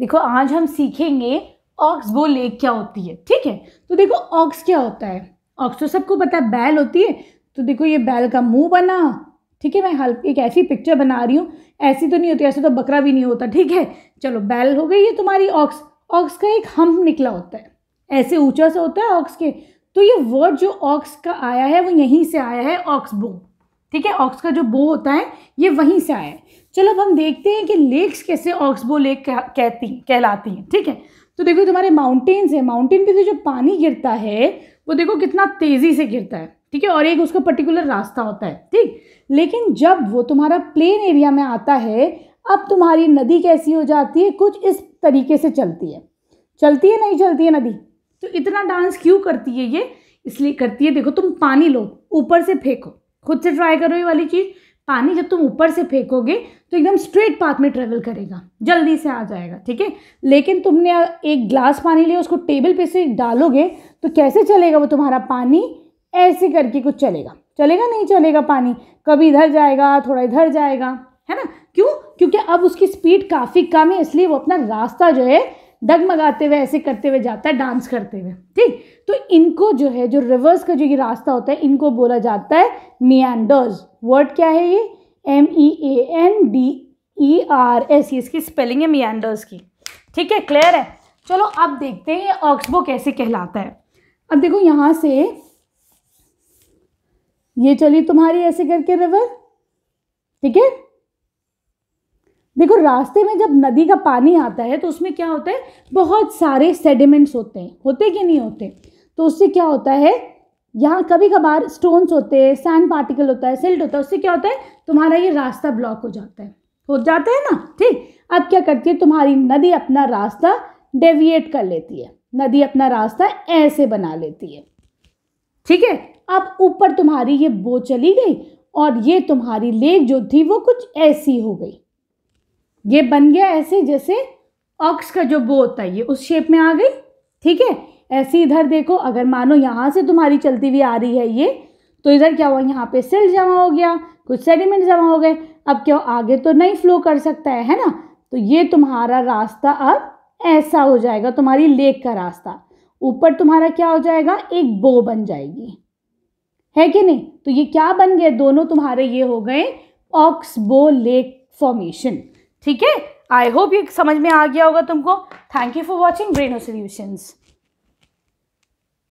देखो आज हम सीखेंगे ऑक्स वो लेक क्या होती है ठीक है तो देखो ऑक्स क्या होता है ऑक्स तो सबको पता है बैल होती है तो देखो ये बैल का मुंह बना ठीक है मैं हल एक ऐसी पिक्चर बना रही हूँ ऐसी तो नहीं होती ऐसे तो बकरा भी नहीं होता ठीक है चलो बैल हो गई ये तुम्हारी ऑक्स ऑक्स का एक हम निकला होता है ऐसे ऊंचा सा होता है ऑक्स के तो ये वर्ड जो ऑक्स का आया है वो यहीं से आया है ऑक्स बो ठीक है ऑक्स का जो बो होता है ये वहीं से आया है चलो अब हम देखते हैं कि लेक्स कैसे ऑक्सबो लेक कहती कहलाती हैं ठीक है तो देखो तुम्हारे माउंटेन्स है माउंटेन पे से जो पानी गिरता है वो देखो कितना तेज़ी से गिरता है ठीक है और एक उसका पर्टिकुलर रास्ता होता है ठीक लेकिन जब वो तुम्हारा प्लेन एरिया में आता है अब तुम्हारी नदी कैसी हो जाती है कुछ इस तरीके से चलती है चलती है नहीं चलती है नदी तो इतना डांस क्यों करती है ये इसलिए करती है देखो तुम पानी लो ऊपर से फेंको खुद से ट्राई करो ये वाली चीज़ पानी जब तुम ऊपर से फेंकोगे तो एकदम स्ट्रेट पाथ में ट्रेवल करेगा जल्दी से आ जाएगा ठीक है लेकिन तुमने एक ग्लास पानी लिया उसको टेबल पे से डालोगे तो कैसे चलेगा वो तुम्हारा पानी ऐसे करके कुछ चलेगा चलेगा नहीं चलेगा पानी कभी इधर जाएगा थोड़ा इधर जाएगा है ना क्यों क्योंकि अब उसकी स्पीड काफ़ी कम है इसलिए वो अपना रास्ता जो है डगमगाते हुए ऐसे करते हुए जाता है डांस करते हुए ठीक तो इनको जो है जो रिवर्स का जो ये रास्ता होता है इनको बोला जाता है मियांडर्स वर्ड क्या है ये M E A N D E R S इसकी स्पेलिंग है मियांडर्स की ठीक है क्लियर है चलो अब देखते हैं ये ऑक्सबो कैसे कहलाता है अब देखो यहाँ से ये चली तुम्हारी ऐसे करके रिवर ठीक है देखो रास्ते में जब नदी का पानी आता है तो उसमें क्या होता है बहुत सारे सेडिमेंट्स होते हैं होते कि नहीं होते तो उससे क्या होता है यहाँ कभी कभार स्टोन्स होते हैं सैंड पार्टिकल होता है सिल्ट होता है उससे क्या होता है तुम्हारा ये रास्ता ब्लॉक हो जाता है हो जाता है ना ठीक अब क्या करती है तुम्हारी नदी अपना रास्ता डेविएट कर लेती है नदी अपना रास्ता ऐसे बना लेती है ठीक है अब ऊपर तुम्हारी ये बो चली गई और ये तुम्हारी लेक जो थी वो कुछ ऐसी हो गई ये बन गया ऐसे जैसे ऑक्स का जो बो होता है ये उस शेप में आ गई ठीक है ऐसे इधर देखो अगर मानो यहाँ से तुम्हारी चलती हुई आ रही है ये तो इधर क्या हुआ यहाँ पे सिल जमा हो गया कुछ सेडिमेंट जमा हो गए अब क्या आगे तो नहीं फ्लो कर सकता है है ना तो ये तुम्हारा रास्ता अब ऐसा हो जाएगा तुम्हारी लेक का रास्ता ऊपर तुम्हारा क्या हो जाएगा एक बो बन जाएगी है कि नहीं तो ये क्या बन गए दोनों तुम्हारे ये हो गए बो लेक फॉर्मेशन ठीक है आई होप ये समझ में आ गया होगा तुमको thank you for watching Braino solutions